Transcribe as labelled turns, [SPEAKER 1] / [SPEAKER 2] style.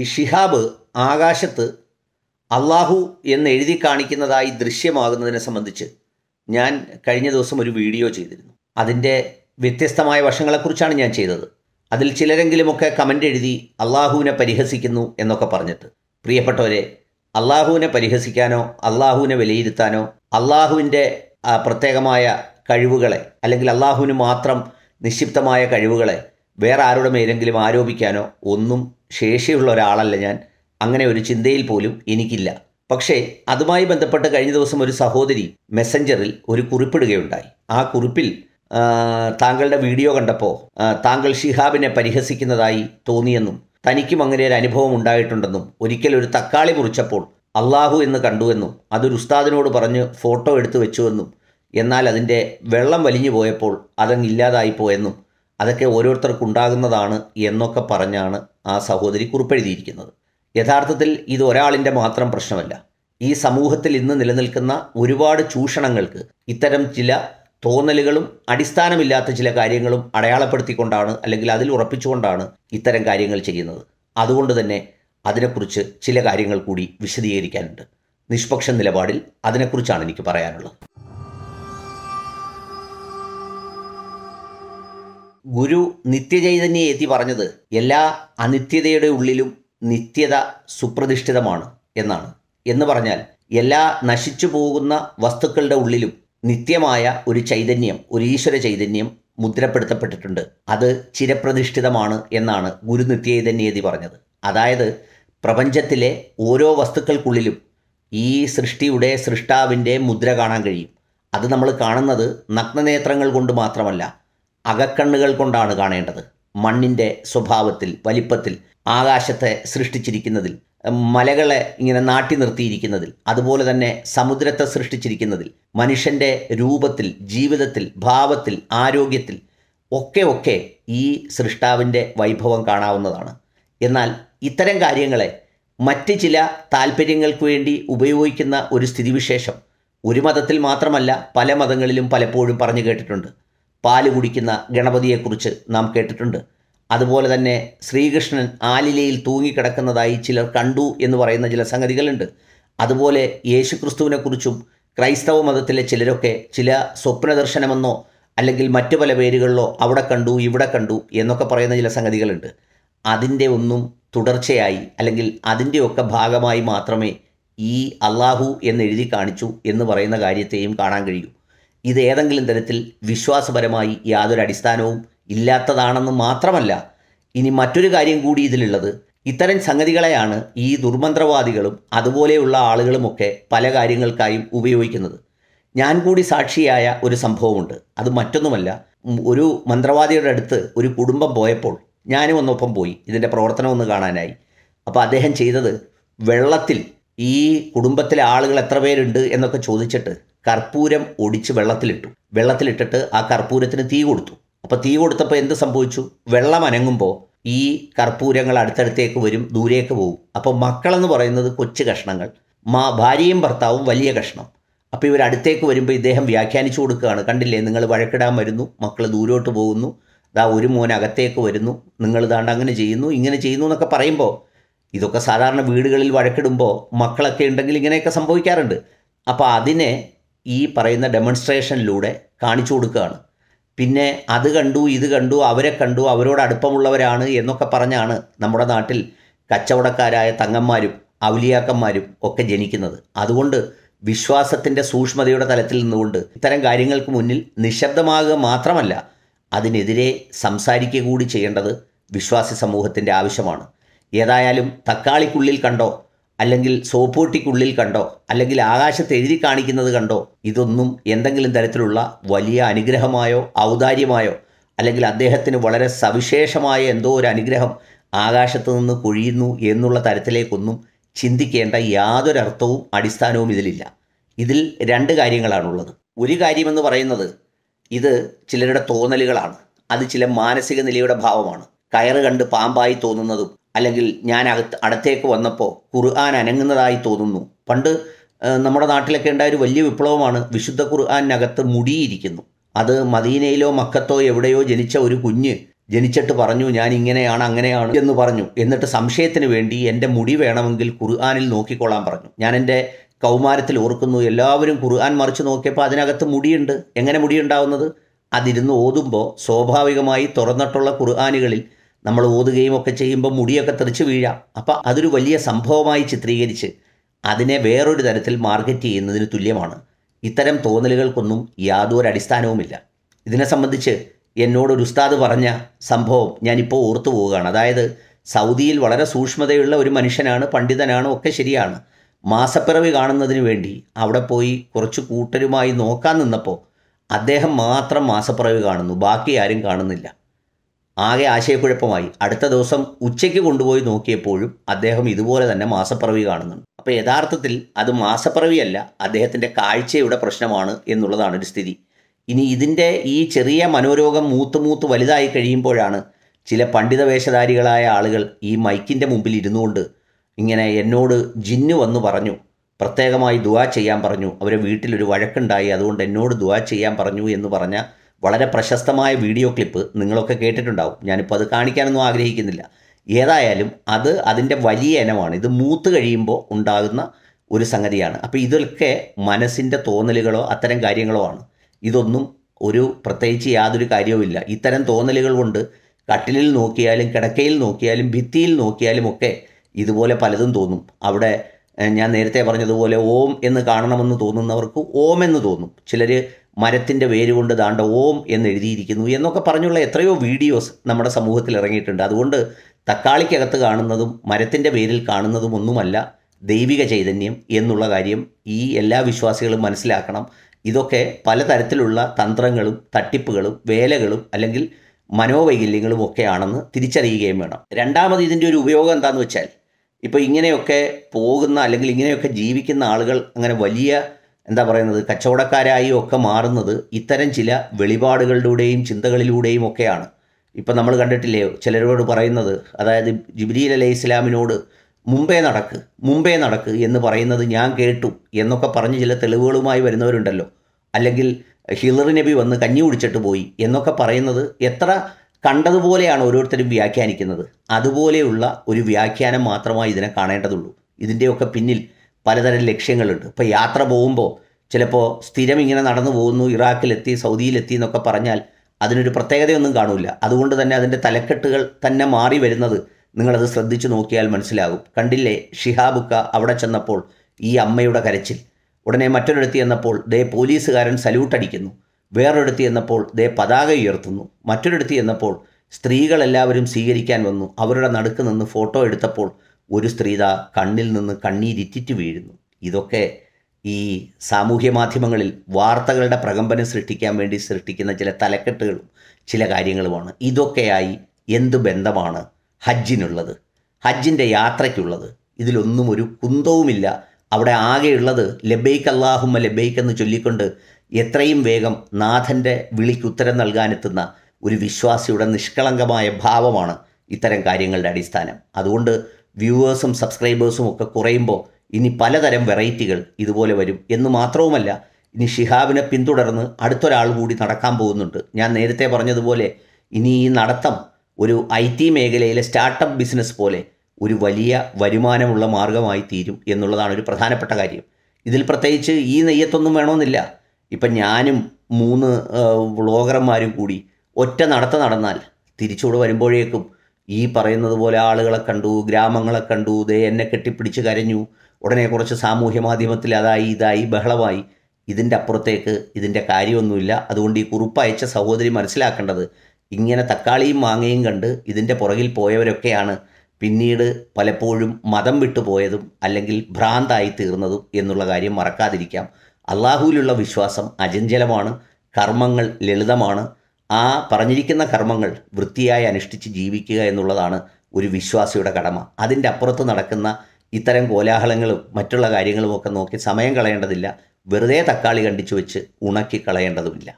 [SPEAKER 1] ഈ ഷിഹാബ് ആകാശത്ത് അള്ളാഹു എന്ന് എഴുതി കാണിക്കുന്നതായി ദൃശ്യമാകുന്നതിനെ സംബന്ധിച്ച് ഞാൻ കഴിഞ്ഞ ദിവസം ഒരു വീഡിയോ ചെയ്തിരുന്നു അതിൻ്റെ വ്യത്യസ്തമായ വശങ്ങളെക്കുറിച്ചാണ് ഞാൻ ചെയ്തത് അതിൽ ചിലരെങ്കിലുമൊക്കെ കമൻ്റ് എഴുതി അള്ളാഹുവിനെ പരിഹസിക്കുന്നു എന്നൊക്കെ പറഞ്ഞിട്ട് പ്രിയപ്പെട്ടവരെ അള്ളാഹുവിനെ പരിഹസിക്കാനോ അള്ളാഹുവിനെ വിലയിരുത്താനോ അള്ളാഹുവിൻ്റെ പ്രത്യേകമായ കഴിവുകളെ അല്ലെങ്കിൽ അള്ളാഹുവിന് മാത്രം നിക്ഷിപ്തമായ കഴിവുകളെ വേറെ ആരുടെ മേലെങ്കിലും ആരോപിക്കാനോ ഒന്നും ശേഷിയുള്ള ഒരാളല്ല ഞാൻ അങ്ങനെ ഒരു ചിന്തയിൽ പോലും എനിക്കില്ല പക്ഷേ അതുമായി ബന്ധപ്പെട്ട് കഴിഞ്ഞ ദിവസം ഒരു സഹോദരി മെസ്സഞ്ചറിൽ ഒരു കുറിപ്പിടുകയുണ്ടായി ആ കുറിപ്പിൽ താങ്കളുടെ വീഡിയോ കണ്ടപ്പോൾ താങ്കൾ ഷിഹാബിനെ പരിഹസിക്കുന്നതായി തോന്നിയെന്നും തനിക്കും അങ്ങനെ ഒരു അനുഭവം ഉണ്ടായിട്ടുണ്ടെന്നും ഒരിക്കൽ ഒരു തക്കാളി മുറിച്ചപ്പോൾ അള്ളാഹു എന്ന് കണ്ടുവെന്നും അതൊരു ഉസ്താദിനോട് പറഞ്ഞ് ഫോട്ടോ എടുത്തു വെച്ചുവെന്നും എന്നാൽ അതിൻ്റെ വെള്ളം വലിഞ്ഞു പോയപ്പോൾ അതങ്ങ് ഇല്ലാതായി പോയെന്നും അതൊക്കെ ഓരോരുത്തർക്ക് ഉണ്ടാകുന്നതാണ് എന്നൊക്കെ പറഞ്ഞാണ് ആ സഹോദരി കുറിപ്പെഴുതിയിരിക്കുന്നത് യഥാർത്ഥത്തിൽ ഇത് ഒരാളിൻ്റെ മാത്രം പ്രശ്നമല്ല ഈ സമൂഹത്തിൽ ഇന്ന് നിലനിൽക്കുന്ന ഒരുപാട് ചൂഷണങ്ങൾക്ക് ഇത്തരം ചില തോന്നലുകളും അടിസ്ഥാനമില്ലാത്ത ചില കാര്യങ്ങളും അടയാളപ്പെടുത്തിക്കൊണ്ടാണ് അല്ലെങ്കിൽ അതിൽ ഉറപ്പിച്ചുകൊണ്ടാണ് ഇത്തരം കാര്യങ്ങൾ ചെയ്യുന്നത് അതുകൊണ്ട് തന്നെ അതിനെക്കുറിച്ച് ചില കാര്യങ്ങൾ കൂടി വിശദീകരിക്കാനുണ്ട് നിഷ്പക്ഷ നിലപാടിൽ അതിനെക്കുറിച്ചാണ് എനിക്ക് പറയാനുള്ളത് ഗുരു നിത്യചൈതന്യെ എത്തി പറഞ്ഞത് എല്ലാ അനിത്യതയുടെ ഉള്ളിലും നിത്യത സുപ്രതിഷ്ഠിതമാണ് എന്നാണ് എന്ന് പറഞ്ഞാൽ എല്ലാ നശിച്ചു പോകുന്ന വസ്തുക്കളുടെ ഉള്ളിലും നിത്യമായ ഒരു ചൈതന്യം ഒരു ഈശ്വര ചൈതന്യം മുദ്രപ്പെടുത്തപ്പെട്ടിട്ടുണ്ട് അത് ചിരപ്രതിഷ്ഠിതമാണ് എന്നാണ് ഗുരു നിത്യചൈതന്യേതി പറഞ്ഞത് അതായത് പ്രപഞ്ചത്തിലെ ഓരോ വസ്തുക്കൾക്കുള്ളിലും ഈ സൃഷ്ടിയുടെ സൃഷ്ടാവിൻ്റെ മുദ്ര കാണാൻ കഴിയും അത് നമ്മൾ കാണുന്നത് നഗ്നനേത്രങ്ങൾ കൊണ്ട് മാത്രമല്ല അകക്കണ്ണുകൾ കൊണ്ടാണ് കാണേണ്ടത് മണ്ണിൻ്റെ സ്വഭാവത്തിൽ വലിപ്പത്തിൽ ആകാശത്തെ സൃഷ്ടിച്ചിരിക്കുന്നതിൽ മലകളെ ഇങ്ങനെ നാട്ടി നിർത്തിയിരിക്കുന്നതിൽ അതുപോലെ തന്നെ സമുദ്രത്തെ സൃഷ്ടിച്ചിരിക്കുന്നതിൽ മനുഷ്യൻ്റെ രൂപത്തിൽ ജീവിതത്തിൽ ഭാവത്തിൽ ആരോഗ്യത്തിൽ ഒക്കെ ഒക്കെ ഈ സൃഷ്ടാവിൻ്റെ വൈഭവം കാണാവുന്നതാണ് എന്നാൽ ഇത്തരം കാര്യങ്ങളെ മറ്റ് ചില താല്പര്യങ്ങൾക്ക് വേണ്ടി ഉപയോഗിക്കുന്ന ഒരു സ്ഥിതിവിശേഷം ഒരു മതത്തിൽ മാത്രമല്ല പല മതങ്ങളിലും പലപ്പോഴും പറഞ്ഞു കേട്ടിട്ടുണ്ട് പാല് കുടിക്കുന്ന ഗണപതിയെക്കുറിച്ച് നാം കേട്ടിട്ടുണ്ട് അതുപോലെ തന്നെ ശ്രീകൃഷ്ണൻ ആലിലയിൽ തൂങ്ങിക്കിടക്കുന്നതായി ചിലർ കണ്ടു എന്ന് പറയുന്ന ചില സംഗതികളുണ്ട് അതുപോലെ യേശുക്രിസ്തുവിനെക്കുറിച്ചും ക്രൈസ്തവ മതത്തിലെ ചിലരൊക്കെ ചില സ്വപ്നദർശനമെന്നോ അല്ലെങ്കിൽ മറ്റു പല പേരുകളിലോ അവിടെ കണ്ടു ഇവിടെ കണ്ടു എന്നൊക്കെ പറയുന്ന ചില സംഗതികളുണ്ട് അതിൻ്റെ ഒന്നും തുടർച്ചയായി അല്ലെങ്കിൽ അതിൻ്റെയൊക്കെ ഭാഗമായി മാത്രമേ ഈ അള്ളാഹു എന്നെഴുതി കാണിച്ചു എന്ന് പറയുന്ന കാര്യത്തെയും കാണാൻ കഴിയൂ ഇത് ഏതെങ്കിലും തരത്തിൽ വിശ്വാസപരമായി യാതൊരു അടിസ്ഥാനവും ഇല്ലാത്തതാണെന്ന് മാത്രമല്ല ഇനി മറ്റൊരു കാര്യം കൂടി ഇതിലുള്ളത് ഇത്തരം സംഗതികളെയാണ് ഈ ദുർമന്ത്രവാദികളും അതുപോലെയുള്ള ആളുകളുമൊക്കെ പല കാര്യങ്ങൾക്കായും ഉപയോഗിക്കുന്നത് ഞാൻ കൂടി സാക്ഷിയായ ഒരു സംഭവമുണ്ട് അത് മറ്റൊന്നുമല്ല ഒരു മന്ത്രവാദിയുടെ അടുത്ത് ഒരു കുടുംബം പോയപ്പോൾ ഞാനും ഒന്നൊപ്പം പോയി ഇതിൻ്റെ പ്രവർത്തനം ഒന്ന് കാണാനായി അപ്പോൾ അദ്ദേഹം ചെയ്തത് വെള്ളത്തിൽ ഈ കുടുംബത്തിലെ ആളുകൾ എത്ര പേരുണ്ട് എന്നൊക്കെ ചോദിച്ചിട്ട് കർപ്പൂരം ഒടിച്ച് വെള്ളത്തിലിട്ടു വെള്ളത്തിലിട്ടിട്ട് ആ കർപ്പൂരത്തിന് തീ കൊടുത്തു അപ്പോൾ തീ കൊടുത്തപ്പോൾ എന്ത് സംഭവിച്ചു വെള്ളം അനങ്ങുമ്പോൾ ഈ കർപ്പൂരങ്ങൾ അടുത്തടുത്തേക്ക് വരും ദൂരേക്ക് പോകും അപ്പോൾ മക്കളെന്ന് പറയുന്നത് കൊച്ചു കഷ്ണങ്ങൾ മാ ഭാര്യയും ഭർത്താവും വലിയ കഷ്ണം അപ്പോൾ ഇവർ അടുത്തേക്ക് വരുമ്പോൾ ഇദ്ദേഹം വ്യാഖ്യാനിച്ചു കൊടുക്കുകയാണ് കണ്ടില്ലേ നിങ്ങൾ വഴക്കിടാൻ വരുന്നു മക്കൾ ദൂരോട്ട് പോകുന്നു ദാ ഒരു മോൻ അകത്തേക്ക് വരുന്നു നിങ്ങൾ ദാണ്ട് അങ്ങനെ ചെയ്യുന്നു ഇങ്ങനെ ചെയ്യുന്നു എന്നൊക്കെ പറയുമ്പോൾ ഇതൊക്കെ സാധാരണ വീടുകളിൽ വഴക്കിടുമ്പോൾ മക്കളൊക്കെ ഉണ്ടെങ്കിൽ ഇങ്ങനെയൊക്കെ സംഭവിക്കാറുണ്ട് അപ്പോൾ അതിനെ ഈ പറയുന്ന ഡെമോൺസ്ട്രേഷനിലൂടെ കാണിച്ചു കൊടുക്കുകയാണ് പിന്നെ അത് കണ്ടു ഇത് കണ്ടു അവരെ കണ്ടു അവരോട് അടുപ്പമുള്ളവരാണ് എന്നൊക്കെ പറഞ്ഞാണ് നമ്മുടെ നാട്ടിൽ കച്ചവടക്കാരായ തങ്ങന്മാരും ഔലിയാക്കന്മാരും ഒക്കെ ജനിക്കുന്നത് അതുകൊണ്ട് വിശ്വാസത്തിൻ്റെ സൂക്ഷ്മതയുടെ തലത്തിൽ നിന്നുകൊണ്ട് ഇത്തരം കാര്യങ്ങൾക്ക് മുന്നിൽ നിശബ്ദമാകുക മാത്രമല്ല അതിനെതിരെ സംസാരിക്കുക കൂടി ചെയ്യേണ്ടത് വിശ്വാസി സമൂഹത്തിൻ്റെ ആവശ്യമാണ് ഏതായാലും തക്കാളിക്കുള്ളിൽ കണ്ടോ അല്ലെങ്കിൽ സോപ്പൂട്ടിക്കുള്ളിൽ കണ്ടോ അല്ലെങ്കിൽ ആകാശത്ത് എഴുതി കാണിക്കുന്നത് കണ്ടോ ഇതൊന്നും എന്തെങ്കിലും തരത്തിലുള്ള വലിയ അനുഗ്രഹമായോ ഔദാര്യമായോ അല്ലെങ്കിൽ അദ്ദേഹത്തിന് വളരെ സവിശേഷമായ എന്തോ ഒരു അനുഗ്രഹം ആകാശത്ത് നിന്ന് കൊഴിയുന്നു എന്നുള്ള തരത്തിലേക്കൊന്നും ചിന്തിക്കേണ്ട യാതൊരർത്ഥവും അടിസ്ഥാനവും ഇതിലില്ല ഇതിൽ രണ്ട് കാര്യങ്ങളാണുള്ളത് ഒരു കാര്യമെന്ന് പറയുന്നത് ഇത് ചിലരുടെ തോന്നലുകളാണ് അത് ചില മാനസിക നിലയുടെ ഭാവമാണ് കയറ് കണ്ട് പാമ്പായി തോന്നുന്നതും അല്ലെങ്കിൽ ഞാൻ അകത്ത് അടുത്തേക്ക് വന്നപ്പോൾ ഖുർആൻ അനങ്ങുന്നതായി തോന്നുന്നു പണ്ട് നമ്മുടെ നാട്ടിലൊക്കെ ഉണ്ടായ ഒരു വലിയ വിപ്ലവമാണ് വിശുദ്ധ ഖുർആാനകത്ത് മുടിയിരിക്കുന്നു അത് മദീനയിലോ മക്കത്തോ എവിടെയോ ജനിച്ച ഒരു കുഞ്ഞ് ജനിച്ചിട്ട് പറഞ്ഞു ഞാൻ ഇങ്ങനെയാണ് അങ്ങനെയാണ് എന്ന് പറഞ്ഞു എന്നിട്ട് സംശയത്തിന് വേണ്ടി എൻ്റെ മുടി വേണമെങ്കിൽ ഖുർആാനിൽ നോക്കിക്കൊള്ളാൻ പറഞ്ഞു ഞാൻ എൻ്റെ കൗമാരത്തിൽ ഓർക്കുന്നു എല്ലാവരും ഖുർആൻ മറിച്ച് നോക്കിയപ്പോൾ അതിനകത്ത് മുടിയുണ്ട് എങ്ങനെ മുടിയുണ്ടാവുന്നത് അതിരുന്ന് ഓതുമ്പോൾ സ്വാഭാവികമായി തുറന്നിട്ടുള്ള ഖുർആാനുകളിൽ നമ്മൾ ഓതുകയും ഒക്കെ ചെയ്യുമ്പോൾ മുടിയൊക്കെ തെറിച്ച് വീഴാം അപ്പോൾ അതൊരു വലിയ സംഭവമായി ചിത്രീകരിച്ച് അതിനെ വേറൊരു തരത്തിൽ മാർക്കറ്റ് ചെയ്യുന്നതിന് തുല്യമാണ് ഇത്തരം തോന്നലുകൾക്കൊന്നും യാതൊരു അടിസ്ഥാനവുമില്ല ഇതിനെ സംബന്ധിച്ച് എന്നോടൊരു ഉസ്താദ് പറഞ്ഞ സംഭവം ഞാനിപ്പോൾ ഓർത്തു പോവുകയാണ് അതായത് സൗദിയിൽ വളരെ സൂക്ഷ്മതയുള്ള ഒരു മനുഷ്യനാണ് പണ്ഡിതനാണ് ഒക്കെ ശരിയാണ് മാസപ്പിറവി കാണുന്നതിന് വേണ്ടി അവിടെ പോയി കുറച്ച് കൂട്ടരുമായി നോക്കാൻ നിന്നപ്പോൾ അദ്ദേഹം മാത്രം മാസപ്പിറവി കാണുന്നു ബാക്കി ആരും കാണുന്നില്ല ആകെ ആശയക്കുഴപ്പമായി അടുത്ത ദിവസം ഉച്ചയ്ക്ക് കൊണ്ടുപോയി നോക്കിയപ്പോഴും അദ്ദേഹം ഇതുപോലെ തന്നെ മാസപ്പിറവി കാണുന്നുണ്ട് അപ്പോൾ യഥാർത്ഥത്തിൽ അത് മാസപ്പിറവിയല്ല അദ്ദേഹത്തിൻ്റെ കാഴ്ചയുടെ പ്രശ്നമാണ് എന്നുള്ളതാണ് ഒരു സ്ഥിതി ഇനി ഇതിൻ്റെ ഈ ചെറിയ മനോരോഗം മൂത്ത് മൂത്ത് വലുതായി കഴിയുമ്പോഴാണ് ചില പണ്ഡിത വേഷധാരികളായ ആളുകൾ ഈ മൈക്കിൻ്റെ മുമ്പിൽ ഇരുന്നുകൊണ്ട് ഇങ്ങനെ എന്നോട് ജിന്നു വന്ന് പറഞ്ഞു പ്രത്യേകമായി ദുവാ ചെയ്യാൻ പറഞ്ഞു അവരെ വീട്ടിലൊരു വഴക്കുണ്ടായി അതുകൊണ്ട് എന്നോട് ദുവാ ചെയ്യാൻ പറഞ്ഞു എന്ന് പറഞ്ഞ വളരെ പ്രശസ്തമായ വീഡിയോ ക്ലിപ്പ് നിങ്ങളൊക്കെ കേട്ടിട്ടുണ്ടാവും ഞാനിപ്പോൾ അത് കാണിക്കാനൊന്നും ആഗ്രഹിക്കുന്നില്ല ഏതായാലും അത് അതിൻ്റെ വലിയ ഇനമാണ് ഇത് മൂത്ത് കഴിയുമ്പോൾ ഉണ്ടാകുന്ന ഒരു സംഗതിയാണ് അപ്പോൾ ഇതൊക്കെ മനസ്സിൻ്റെ തോന്നലുകളോ അത്തരം കാര്യങ്ങളോ ആണ് ഇതൊന്നും ഒരു പ്രത്യേകിച്ച് യാതൊരു കാര്യവുമില്ല ഇത്തരം തോന്നലുകൾ കൊണ്ട് കട്ടിലിൽ നോക്കിയാലും കിടക്കയിൽ നോക്കിയാലും ഭിത്തിയിൽ നോക്കിയാലും ഒക്കെ ഇതുപോലെ പലതും തോന്നും അവിടെ ഞാൻ നേരത്തെ പറഞ്ഞതുപോലെ ഓം എന്ന് കാണണമെന്ന് തോന്നുന്നവർക്ക് ഓം എന്ന് തോന്നും ചിലർ മരത്തിൻ്റെ കൊണ്ട് ദാണ്ട ഓം എന്ന് എഴുതിയിരിക്കുന്നു എന്നൊക്കെ പറഞ്ഞുള്ള എത്രയോ വീഡിയോസ് നമ്മുടെ സമൂഹത്തിൽ ഇറങ്ങിയിട്ടുണ്ട് അതുകൊണ്ട് തക്കാളിക്കകത്ത് കാണുന്നതും മരത്തിൻ്റെ വേരിൽ കാണുന്നതും ഒന്നുമല്ല ദൈവിക ചൈതന്യം എന്നുള്ള കാര്യം ഈ എല്ലാ വിശ്വാസികളും മനസ്സിലാക്കണം ഇതൊക്കെ പലതരത്തിലുള്ള തന്ത്രങ്ങളും തട്ടിപ്പുകളും വേലകളും അല്ലെങ്കിൽ മനോവൈകല്യങ്ങളും ഒക്കെയാണെന്ന് തിരിച്ചറിയുകയും വേണം രണ്ടാമത് ഇതിൻ്റെ ഒരു ഉപയോഗം എന്താണെന്ന് വെച്ചാൽ ഇപ്പോൾ ഇങ്ങനെയൊക്കെ പോകുന്ന അല്ലെങ്കിൽ ഇങ്ങനെയൊക്കെ ജീവിക്കുന്ന ആളുകൾ അങ്ങനെ വലിയ എന്താ പറയുന്നത് കച്ചവടക്കാരായി ഒക്കെ മാറുന്നത് ഇത്തരം ചില വെളിപാടുകളിലൂടെയും ചിന്തകളിലൂടെയും ഒക്കെയാണ് ഇപ്പം നമ്മൾ കണ്ടിട്ടില്ലേ ചിലരോട് പറയുന്നത് അതായത് ജിബ്രീൽ അലൈഹി ഇസ്ലാമിനോട് മുമ്പേ നടക്ക് മുമ്പേ നടക്ക് എന്ന് പറയുന്നത് ഞാൻ കേട്ടു എന്നൊക്കെ പറഞ്ഞ് ചില തെളിവുകളുമായി വരുന്നവരുണ്ടല്ലോ അല്ലെങ്കിൽ ഹിലർ നബി വന്ന് കഞ്ഞി കുടിച്ചിട്ട് പോയി എന്നൊക്കെ പറയുന്നത് എത്ര കണ്ടതുപോലെയാണ് ഓരോരുത്തരും വ്യാഖ്യാനിക്കുന്നത് അതുപോലെയുള്ള ഒരു വ്യാഖ്യാനം മാത്രമായി ഇതിനെ കാണേണ്ടതുള്ളൂ ഇതിൻ്റെയൊക്കെ പിന്നിൽ പലതരം ലക്ഷ്യങ്ങളുണ്ട് ഇപ്പോൾ യാത്ര പോകുമ്പോൾ ചിലപ്പോൾ സ്ഥിരം ഇങ്ങനെ നടന്നു പോകുന്നു ഇറാഖിലെത്തി സൗദിയിലെത്തി എന്നൊക്കെ പറഞ്ഞാൽ അതിനൊരു പ്രത്യേകതയൊന്നും കാണില്ല അതുകൊണ്ട് തന്നെ അതിൻ്റെ തലക്കെട്ടുകൾ തന്നെ മാറി വരുന്നത് നിങ്ങളത് ശ്രദ്ധിച്ചു നോക്കിയാൽ മനസ്സിലാകും കണ്ടില്ലേ ഷിഹാബുക്ക അവിടെ ചെന്നപ്പോൾ ഈ അമ്മയുടെ കരച്ചിൽ ഉടനെ മറ്റൊരിടത്ത് എന്നപ്പോൾ ദേ പോലീസുകാരൻ സല്യൂട്ടടിക്കുന്നു വേറൊരിടത്ത് എന്നപ്പോൾ ദേ പതാക ഉയർത്തുന്നു മറ്റൊരിടത്ത് എന്നപ്പോൾ സ്ത്രീകളെല്ലാവരും സ്വീകരിക്കാൻ വന്നു അവരുടെ നടുക്ക് നിന്ന് ഫോട്ടോ എടുത്തപ്പോൾ ഒരു സ്ത്രീത കണ്ണിൽ നിന്ന് കണ്ണീരിറ്റിറ്റ് വീഴുന്നു ഇതൊക്കെ ഈ സാമൂഹ്യ മാധ്യമങ്ങളിൽ വാർത്തകളുടെ പ്രകമ്പനം സൃഷ്ടിക്കാൻ വേണ്ടി സൃഷ്ടിക്കുന്ന ചില തലക്കെട്ടുകളും ചില കാര്യങ്ങളുമാണ് ഇതൊക്കെയായി എന്ത് ബന്ധമാണ് ഹജ്ജിനുള്ളത് ഹജ്ജിൻ്റെ യാത്രയ്ക്കുള്ളത് ഇതിലൊന്നും ഒരു കുന്തവുമില്ല അവിടെ ആകെയുള്ളത് ലബൈക്ക് അള്ളാഹുമ്മ ലബൈക്ക് എന്ന് ചൊല്ലിക്കൊണ്ട് എത്രയും വേഗം നാഥൻ്റെ വിളിക്കുത്തരം നൽകാനെത്തുന്ന ഒരു വിശ്വാസിയുടെ നിഷ്കളങ്കമായ ഭാവമാണ് ഇത്തരം കാര്യങ്ങളുടെ അടിസ്ഥാനം അതുകൊണ്ട് വ്യൂവേഴ്സും സബ്സ്ക്രൈബേഴ്സും ഒക്കെ കുറയുമ്പോൾ ഇനി പലതരം വെറൈറ്റികൾ ഇതുപോലെ വരും എന്ന് മാത്രവുമല്ല ഇനി ഷിഹാബിനെ പിന്തുടർന്ന് അടുത്തൊരാൾ കൂടി നടക്കാൻ പോകുന്നുണ്ട് ഞാൻ നേരത്തെ പറഞ്ഞതുപോലെ ഇനി ഈ നടത്തം ഒരു ഐ ടി മേഖലയിലെ സ്റ്റാർട്ടപ്പ് ബിസിനസ് പോലെ ഒരു വലിയ വരുമാനമുള്ള മാർഗമായി തീരും എന്നുള്ളതാണ് ഒരു പ്രധാനപ്പെട്ട കാര്യം ഇതിൽ പ്രത്യേകിച്ച് ഈ നെയ്യത്തൊന്നും വേണമെന്നില്ല ഇപ്പം ഞാനും മൂന്ന് വ്ളോഗർമാരും കൂടി ഒറ്റ നടത്ത നടന്നാൽ തിരിച്ചുകൂടെ വരുമ്പോഴേക്കും ഈ പറയുന്നത് പോലെ ആളുകളെ കണ്ടു ഗ്രാമങ്ങളെ കണ്ടു ദേ എന്നെ കെട്ടിപ്പിടിച്ച് കരഞ്ഞു ഉടനെ കുറച്ച് സാമൂഹ്യ മാധ്യമത്തിൽ അതായി ഇതായി ബഹളമായി ഇതിൻ്റെ അപ്പുറത്തേക്ക് ഇതിൻ്റെ കാര്യമൊന്നുമില്ല അതുകൊണ്ട് ഈ കുറിപ്പ് അയച്ച സഹോദരി മനസ്സിലാക്കേണ്ടത് ഇങ്ങനെ തക്കാളിയും മാങ്ങയും കണ്ട് ഇതിൻ്റെ പുറകിൽ പോയവരൊക്കെയാണ് പിന്നീട് പലപ്പോഴും മതം വിട്ടുപോയതും അല്ലെങ്കിൽ ഭ്രാന്തായി തീർന്നതും എന്നുള്ള കാര്യം മറക്കാതിരിക്കാം അള്ളാഹുവിലുള്ള വിശ്വാസം അജഞ്ചലമാണ് കർമ്മങ്ങൾ ലളിതമാണ് ആ പറഞ്ഞിരിക്കുന്ന കർമ്മങ്ങൾ വൃത്തിയായി അനുഷ്ഠിച്ച് ജീവിക്കുക എന്നുള്ളതാണ് ഒരു വിശ്വാസിയുടെ കടമ അതിൻ്റെ അപ്പുറത്ത് നടക്കുന്ന ഇത്തരം കോലാഹലങ്ങളും മറ്റുള്ള കാര്യങ്ങളുമൊക്കെ നോക്കി സമയം കളയേണ്ടതില്ല വെറുതെ തക്കാളി കണ്ടിച്ചു വെച്ച് ഉണക്കി കളയേണ്ടതുമില്ല